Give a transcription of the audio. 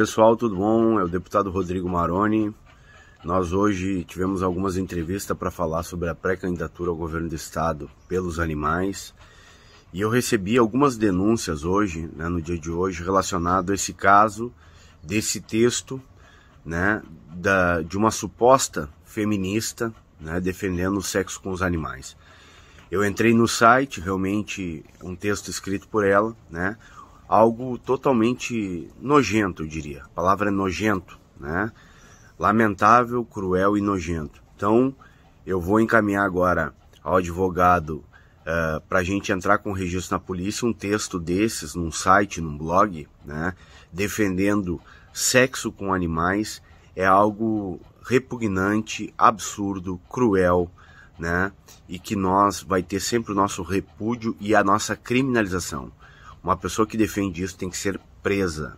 Pessoal, tudo bom? É o deputado Rodrigo Maroni. Nós hoje tivemos algumas entrevistas para falar sobre a pré-candidatura ao governo do estado pelos animais. E eu recebi algumas denúncias hoje, né, no dia de hoje, relacionado a esse caso, desse texto, né, da, de uma suposta feminista, né, defendendo o sexo com os animais. Eu entrei no site, realmente um texto escrito por ela, né? algo totalmente nojento, eu diria. A palavra é nojento, né? Lamentável, cruel e nojento. Então, eu vou encaminhar agora ao advogado uh, eh, para a gente entrar com registro na polícia um texto desses num site, num blog, né? Defendendo sexo com animais é algo repugnante, absurdo, cruel, né? E que nós vai ter sempre o nosso repúdio e a nossa criminalização. Uma pessoa que defende isso tem que ser presa.